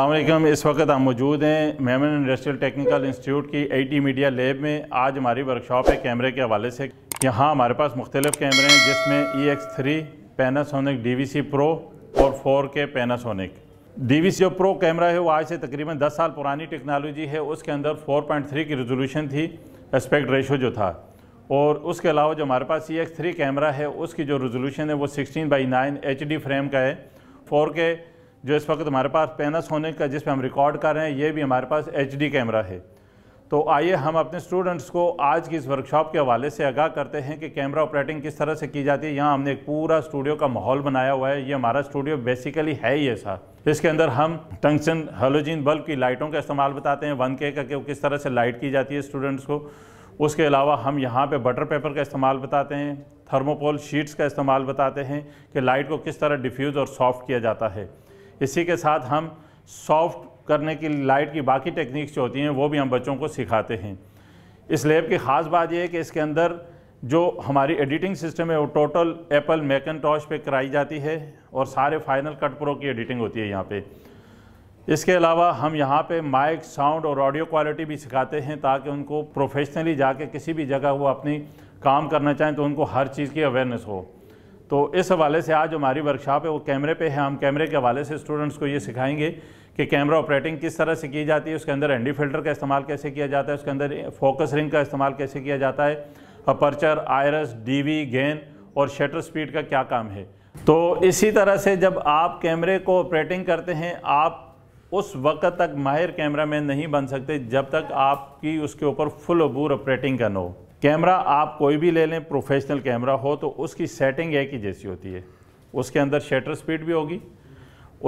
अल्लाम इस वक्त हम मौजूद हैं मेमन इंडस्ट्रियल टेक्निकल इंस्टीट्यूट की ए टी मीडिया लेब में आज हमारी वर्कशॉप है कैमरे के हवाले से यहाँ हमारे पास मुख्तलिफ़ कैमरे हैं जिसमें E X three Panasonic D V C pro और four K Panasonic D V C जो प्रो कैमरा है वो आज से तकरीबन दस साल पुरानी टेक्नोलॉजी है उसके अंदर फोर पॉइंट थ्री की रेजोल्यूशन थी एस्पेक्ट रेशो जो था और उसके अलावा जो हमारे पास ई एक्स थ्री कैमरा है उसकी जो रेजोल्यूशन है वो सिक्सटीन बाई नाइन एच डी फ्रेम का है फोर के जो इस वक्त हमारे पास पेनस होने का जिस पर हम रिकॉर्ड कर रहे हैं ये भी हमारे पास एच कैमरा है तो आइए हम अपने स्टूडेंट्स को आज की इस वर्कशॉप के हवाले से आगाह करते हैं कि कैमरा ऑपरेटिंग किस तरह से की जाती है यहाँ हमने एक पूरा स्टूडियो का माहौल बनाया हुआ है ये हमारा स्टूडियो बेसिकली है ही ऐसा इसके अंदर हम टंक्सन हेलोजिन बल्ब की लाइटों का इस्तेमाल बताते हैं वन के का कि किस तरह से लाइट की जाती है स्टूडेंट्स को उसके अलावा हम यहाँ पर बटर पेपर का इस्तेमाल बताते हैं थर्मोपोल शीट्स का इस्तेमाल बताते हैं कि लाइट को किस तरह डिफ्यूज़ और सॉफ्ट किया जाता है इसी के साथ हम सॉफ्ट करने की लाइट की बाकी टेक्निक्स जो होती हैं वो भी हम बच्चों को सिखाते हैं इस लैब की ख़ास बात यह है कि इसके अंदर जो हमारी एडिटिंग सिस्टम है वो टोटल एप्पल टॉच पे कराई जाती है और सारे फाइनल कट प्रो की एडिटिंग होती है यहाँ पे इसके अलावा हम यहाँ पे माइक साउंड और ऑडियो क्वालिटी भी सिखाते हैं ताकि उनको प्रोफेशनली जाके किसी भी जगह वो अपनी काम करना चाहें तो उनको हर चीज़ की अवेयरनेस हो तो इस हवाले से आज हमारी वर्कशॉप है वो कैमरे पे है हम कैमरे के हवाले से स्टूडेंट्स को ये सिखाएंगे कि कैमरा ऑपरेटिंग किस तरह से की जाती है उसके अंदर एंडी फिल्टर का इस्तेमाल कैसे किया जाता है उसके अंदर फोकस रिंग का इस्तेमाल कैसे किया जाता है अपर्चर आयरस डी गेंद और शटर स्पीड का क्या काम है तो इसी तरह से जब आप कैमरे को ऑपरेटिंग करते हैं आप उस वक्त तक माहिर कैमरा मैन नहीं बन सकते जब तक आपकी उसके ऊपर फुल अबूर ऑपरेटिंग का न हो कैमरा आप कोई भी ले लें प्रोफेशनल कैमरा हो तो उसकी सेटिंग एक ही जैसी होती है उसके अंदर शटर स्पीड भी होगी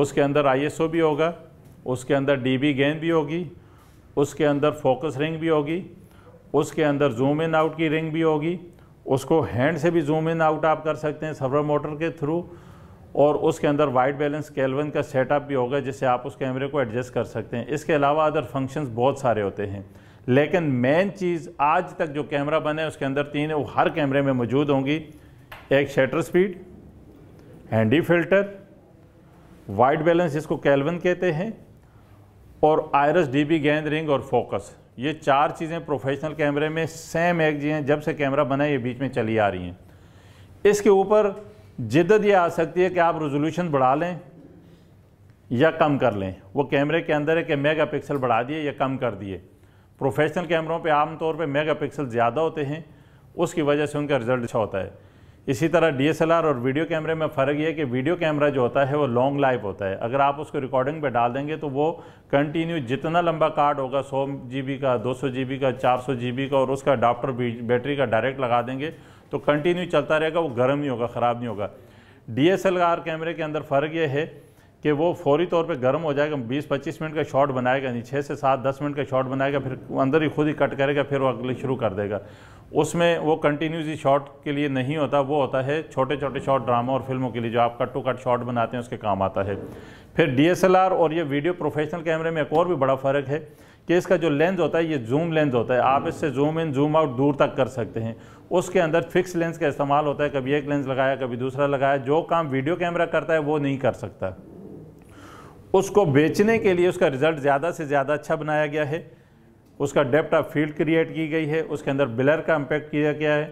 उसके अंदर आईएसओ भी होगा उसके अंदर डीबी गेंद भी होगी उसके अंदर फोकस रिंग भी होगी उसके अंदर जूम इन आउट की रिंग भी होगी उसको हैंड से भी जूम इन आउट आप कर सकते हैं सबर मोटर के थ्रू और उसके अंदर वाइट बैलेंस कैलवन का सेटअप भी होगा जिससे आप उस कैमरे को एडजस्ट कर सकते हैं इसके अलावा अदर फंक्शंस बहुत सारे होते हैं लेकिन मेन चीज़ आज तक जो कैमरा बने उसके अंदर तीन है वो हर कैमरे में मौजूद होंगी एक shutter speed ND filter white balance इसको कैलवन कहते हैं और आयरस डीबी गेंद रिंग और फोकस ये चार चीज़ें प्रोफेशनल कैमरे में सेम एक जी हैं जब से कैमरा बना ये बीच में चली आ रही हैं इसके ऊपर जिद्दत ये आ सकती है कि आप रेजोल्यूशन बढ़ा लें या कम कर लें वो कैमरे के अंदर है कि मेगापिक्सल बढ़ा दिए या कम कर दिए प्रोफेशनल कैमरों पे आमतौर पे मेगापिक्सल ज़्यादा होते हैं उसकी वजह से उनका रिजल्ट अच्छा होता है इसी तरह डीएसएलआर और वीडियो कैमरे में फ़र्क यह है कि वीडियो कैमरा जो होता है वो लॉन्ग लाइफ होता है अगर आप उसको रिकॉर्डिंग पे डाल देंगे तो वो कंटिन्यू जितना लंबा कार्ड होगा जी बी का जी बी का जी बी का और उसका अडाप्टर बैटरी का डायरेक्ट लगा देंगे तो कंटिन्यू चलता रहेगा वो गर्म नहीं होगा ख़राब नहीं होगा डी कैमरे के अंदर फ़र्क यह है कि वो फौरी तौर पे गर्म हो जाएगा 20-25 मिनट का शॉट बनाएगा नहीं छः से सात दस मिनट का शॉट बनाएगा फिर अंदर ही खुद ही कट करेगा फिर वो अगले शुरू कर देगा उसमें वो कंटिन्यूसली शॉट के लिए नहीं होता वो होता है छोटे छोटे शॉट ड्रामा और फिल्मों के लिए जो आप कट टू कट शॉट बनाते हैं उसके काम आता है फिर डी और ये वीडियो प्रोफेशनल कैमरे में एक और भी बड़ा फ़र्क है कि इसका जो लेंस होता है ये जूम लेंस होता है आप इससे जूम इन जूम आउट दूर तक कर सकते हैं उसके अंदर फिक्स लेंस का इस्तेमाल होता है कभी एक लेंस लगाया कभी दूसरा लगाया जो काम वीडियो कैमरा करता है वो नहीं कर सकता उसको बेचने के लिए उसका रिज़ल्ट ज़्यादा से ज़्यादा अच्छा बनाया गया है उसका डेप्ट ऑफ फील्ड क्रिएट की गई है उसके अंदर बिलर का इम्पेक्ट किया गया है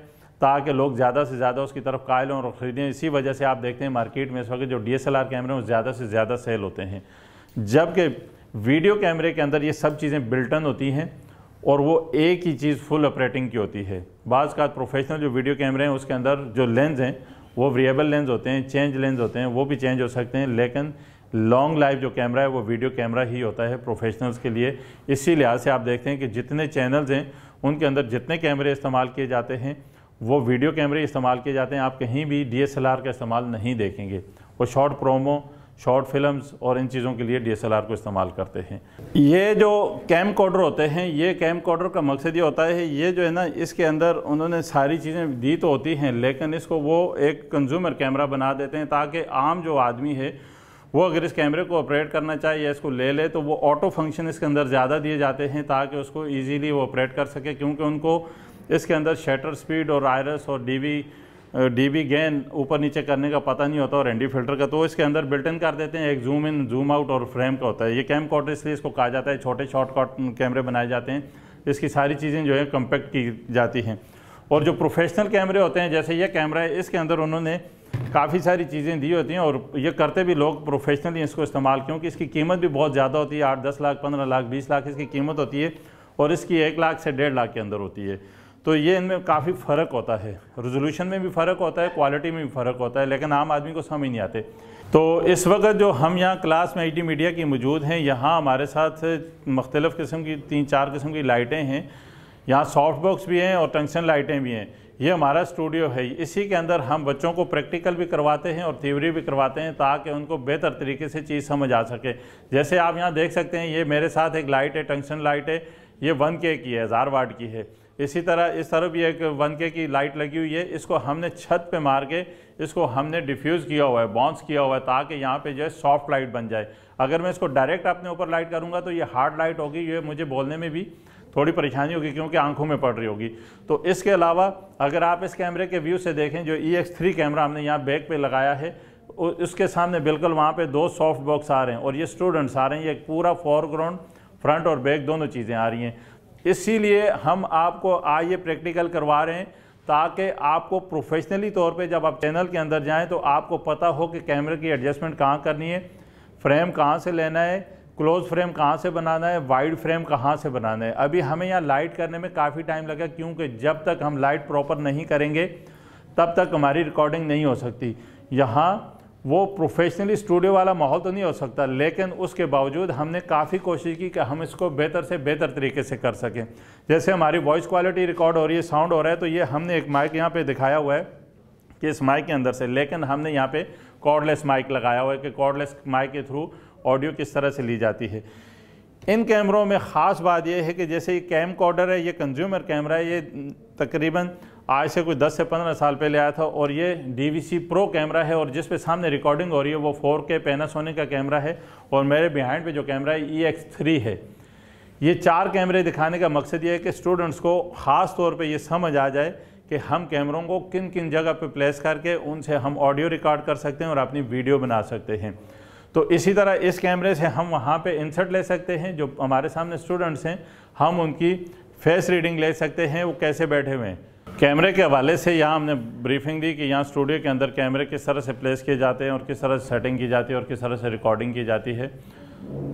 ताकि लोग ज़्यादा से ज़्यादा उसकी तरफ कायल और ख़रीदें इसी वजह से आप देखते हैं मार्केट में इस वक्त जो डी कैमरे हैं ज़्यादा से ज़्यादा सेल होते हैं जबकि वीडियो कैमरे के अंदर ये सब चीज़ें बिल्टन होती हैं और वो एक ही चीज़ फुल ऑपरेटिंग की होती है बाज़ का प्रोफेशनल जो वीडियो कैमरे हैं उसके अंदर जो लेंस हैं वो वेरिएबल लेंस होते हैं चेंज लेंस होते हैं वो भी चेंज हो सकते हैं लेकिन लॉन्ग लाइफ जो कैमरा है वो वीडियो कैमरा ही होता है प्रोफेशनल्स के लिए इसी लिहाज से आप देखते हैं कि जितने चैनल्स हैं उनके अंदर जितने कैमरे इस्तेमाल किए जाते हैं वो वीडियो कैमरे इस्तेमाल किए जाते हैं आप कहीं भी डी का इस्तेमाल नहीं देखेंगे वो शॉर्ट प्रोमो शॉर्ट फिल्म्स और इन चीज़ों के लिए डीएसएलआर को इस्तेमाल करते हैं ये जो कैम कॉडर होते हैं ये कैम कॉडर का मकसद ये होता है ये जो है ना इसके अंदर उन्होंने सारी चीज़ें दी तो होती हैं लेकिन इसको वो एक कंज्यूमर कैमरा बना देते हैं ताकि आम जो आदमी है वो अगर इस कैमरे को ऑपरेट करना चाहे या इसको ले ले तो वो ऑटो फंक्शन इसके अंदर ज़्यादा दिए जाते हैं ताकि उसको ईजीली वो ऑपरेट कर सके क्योंकि उनको इसके अंदर शटर स्पीड और आयरस और डीवी डीवी गेन ऊपर नीचे करने का पता नहीं होता और एनडी फिल्टर का तो इसके अंदर बिल्ट इन कर देते हैं एक जूम इन जूम आउट और फ्रेम का होता है ये कैम इसलिए इसको कहा जाता है छोटे शॉर्टकट कैमरे बनाए जाते हैं इसकी सारी चीज़ें जो है कम्पैक्ट की जाती हैं और जो प्रोफेशनल कैमरे होते हैं जैसे ये कैमरा है इसके अंदर उन्होंने काफ़ी सारी चीज़ें दी होती हैं और ये करते भी लोग प्रोफेशनली इसको इस्तेमाल क्योंकि इसकी कीमत भी बहुत ज़्यादा होती है आठ दस लाख पंद्रह लाख बीस लाख इसकी कीमत होती है और इसकी एक लाख से डेढ़ लाख के अंदर होती है तो ये इनमें काफ़ी फ़र्क होता है रेजोल्यूशन में भी फ़र्क होता है क्वालिटी में भी फ़र्क होता है लेकिन आम आदमी को समझ नहीं आते तो इस वक्त जो हम यहाँ क्लास में आई मीडिया की मौजूद हैं यहाँ हमारे साथ मख्तलफ़ किस्म की तीन चार किस्म की लाइटें हैं यहाँ सॉफ्ट बॉक्स भी हैं और टंक्शन लाइटें भी हैं ये हमारा स्टूडियो है इसी के अंदर हम बच्चों को प्रैक्टिकल भी करवाते हैं और थ्योरी भी करवाते हैं ताकि उनको बेहतर तरीके से चीज़ समझ आ सके जैसे आप यहाँ देख सकते हैं ये मेरे साथ एक लाइट है टंक्शन लाइट है ये वन के की है हज़ार वाट की है इसी तरह इस तरफ ये एक वन के की लाइट लगी हुई है इसको हमने छत पे मार के इसको हमने डिफ्यूज़ किया हुआ है बाउंस किया हुआ है ताकि यहाँ पे जो है सॉफ्ट लाइट बन जाए अगर मैं इसको डायरेक्ट अपने ऊपर लाइट करूँगा तो ये हार्ड लाइट होगी ये मुझे बोलने में भी थोड़ी परेशानी होगी क्योंकि आंखों में पड़ रही होगी तो इसके अलावा अगर आप इस कैमरे के व्यू से देखें जो ई एक्स थ्री कैमरा हमने यहाँ बैक पे लगाया है उसके सामने बिल्कुल वहाँ पे दो सॉफ्ट बॉक्स आ रहे हैं और ये स्टूडेंट्स आ रहे हैं ये पूरा फोरग्राउंड फ्रंट और बैक दोनों चीज़ें आ रही हैं इसीलिए हम आपको आज ये प्रैक्टिकल करवा रहे हैं ताकि आपको प्रोफेशनली तौर पर जब आप चैनल के अंदर जाएँ तो आपको पता हो कि कैमरे की एडजस्टमेंट कहाँ करनी है फ्रेम कहाँ से लेना है क्लोज फ्रेम कहाँ से बनाना है वाइड फ्रेम कहाँ से बनाना है अभी हमें यहाँ लाइट करने में काफ़ी टाइम लगा क्योंकि जब तक हम लाइट प्रॉपर नहीं करेंगे तब तक हमारी रिकॉर्डिंग नहीं हो सकती यहाँ वो प्रोफेशनली स्टूडियो वाला माहौल तो नहीं हो सकता लेकिन उसके बावजूद हमने काफ़ी कोशिश की कि हम इसको बेहतर से बेहतर तरीके से कर सकें जैसे हमारी वॉइस क्वालिटी रिकॉर्ड हो रही है साउंड हो रहा है तो ये हमने एक माइक यहाँ पे दिखाया हुआ है कि इस माइक के अंदर से लेकिन हमने यहाँ पे कॉर्डलेस माइक लगाया हुआ है कि कॉर्डलेस माइक के थ्रू ऑडियो किस तरह से ली जाती है इन कैमरों में ख़ास बात यह है कि जैसे ये कैम कॉर्डर है ये कंज्यूमर कैमरा है ये तकरीबन आज से कोई 10 से 15 साल पहले आया था और ये D V C pro camera है और जिस पे सामने रिकॉर्डिंग हो रही है वो फोर के पैनासोनिक का कैमरा है और मेरे बिहाइंड पे जो कैमरा है ई एक्स थ्री है ये चार कैमरे दिखाने का मकसद ये है कि स्टूडेंट्स को ख़ास तौर पर यह समझ आ जाए कि हम कैमरों को किन किन जगह पर प्लेस करके उनसे हम ऑडियो रिकॉर्ड कर सकते हैं और अपनी वीडियो बना सकते हैं तो इसी तरह इस कैमरे से हम वहाँ पे इंसर्ट ले सकते हैं जो हमारे सामने स्टूडेंट्स हैं हम उनकी फेस रीडिंग ले सकते हैं वो कैसे बैठे हुए हैं कैमरे के हवाले से यहाँ हमने ब्रीफिंग दी कि यहाँ स्टूडियो के अंदर कैमरे किस तरह से प्लेस किए जाते हैं और किस तरह से सेटिंग की जाती है और किस तरह से रिकॉर्डिंग की जाती है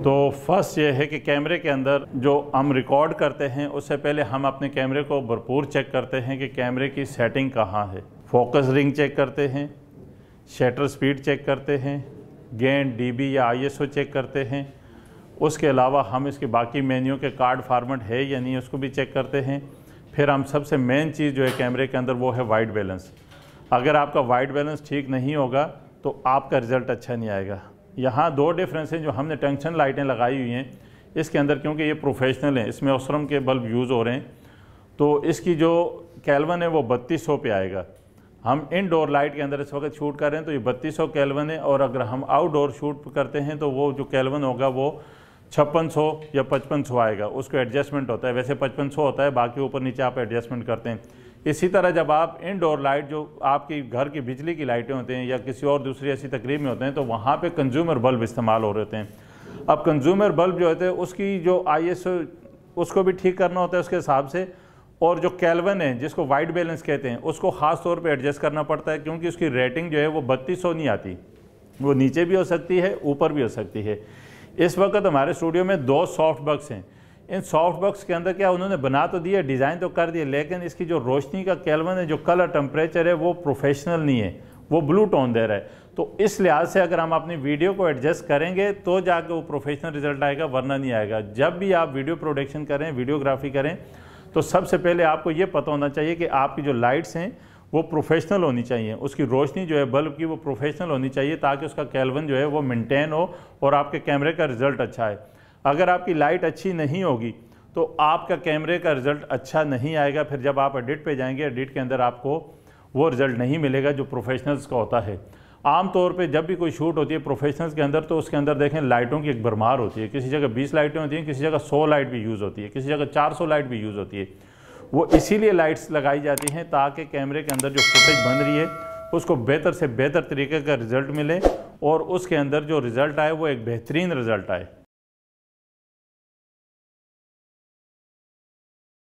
तो फर्स्ट ये है कि कैमरे के अंदर जो हम रिकॉर्ड करते हैं उससे पहले हम अपने कैमरे को भरपूर चेक करते हैं कि कैमरे की सेटिंग कहाँ है फोकस रिंग चेक करते हैं शटर स्पीड चेक करते हैं गेंद डी या आई चेक करते हैं उसके अलावा हम इसके बाकी मेन्यू के कार्ड फार्मेट है या नहीं उसको भी चेक करते हैं फिर हम सबसे मेन चीज़ जो है कैमरे के अंदर वो है वाइट बैलेंस अगर आपका वाइट बैलेंस ठीक नहीं होगा तो आपका रिज़ल्ट अच्छा नहीं आएगा यहाँ दो डिफरेंस हैं जो हमने टेंशन लाइटें लगाई हुई हैं इसके अंदर क्योंकि ये प्रोफेशनल हैं इसमें ओसरम के बल्ब यूज़ हो रहे हैं तो इसकी जो कैलवन है वो बत्तीस सौ पे आएगा हम इनडोर लाइट के अंदर इस वक्त शूट कर रहे हैं तो ये बत्तीस सौ कैलवन है और अगर हम आउटडोर शूट करते हैं तो वो जो कैलवन होगा वो छप्पन सौ या पचपन सौ आएगा उसको एडजस्टमेंट होता है वैसे पचपन सौ होता है बाकी ऊपर नीचे आप एडजस्टमेंट करते हैं इसी तरह जब आप इनडोर लाइट जो आपकी घर की बिजली की लाइटें होते हैं या किसी और दूसरी ऐसी तकरीब में होते हैं तो वहाँ पे कंज्यूमर बल्ब इस्तेमाल हो रहे होते हैं अब कंज्यूमर बल्ब जो होते हैं उसकी जो आई उसको भी ठीक करना होता है उसके हिसाब से और जो कैलवन है जिसको वाइट बैलेंस कहते हैं उसको ख़ास तौर पे एडजस्ट करना पड़ता है क्योंकि उसकी रेटिंग जो है वो बत्तीस नहीं आती वो नीचे भी हो सकती है ऊपर भी हो सकती है इस वक्त हमारे स्टूडियो में दो सॉफ्ट बक्स हैं इन सॉफ्ट बक्स के अंदर क्या उन्होंने बना तो दिया डिज़ाइन तो कर दिया लेकिन इसकी जो रोशनी का कैलवन है जो कलर टम्परेचर है वो प्रोफेशनल नहीं है वो ब्लू टोन दे रहा है तो इस लिहाज से अगर हम अपनी वीडियो को एडजस्ट करेंगे तो जाके वो प्रोफेशनल रिजल्ट आएगा वरना नहीं आएगा जब भी आप वीडियो प्रोडक्शन करें वीडियोग्राफी करें तो सबसे पहले आपको ये पता होना चाहिए कि आपकी जो लाइट्स हैं वो प्रोफेशनल होनी चाहिए उसकी रोशनी जो है बल्ब की वो प्रोफेशनल होनी चाहिए ताकि उसका कैलवन जो है वो मेंटेन हो और आपके कैमरे का रिज़ल्ट अच्छा है अगर आपकी लाइट अच्छी नहीं होगी तो आपका कैमरे का रिज़ल्ट अच्छा नहीं आएगा फिर जब आप एडिट पे जाएंगे एडिट के अंदर आपको वो रिज़ल्ट नहीं मिलेगा जो प्रोफेशनल्स का होता है आम तौर पे जब भी कोई शूट होती है प्रोफेशनल्स के अंदर तो उसके अंदर देखें लाइटों की एक भरमार होती है किसी जगह 20 लाइटें होती हैं किसी जगह 100 लाइट भी यूज़ होती है किसी जगह 400 लाइट भी यूज़ होती है वो इसीलिए लाइट्स लगाई जाती हैं ताकि कैमरे के अंदर जो फुटेज बन रही है उसको बेहतर से बेहतर तरीके का रिज़ल्ट मिले और उसके अंदर जो रिज़ल्ट आए वो एक बेहतरीन रिज़ल्ट आए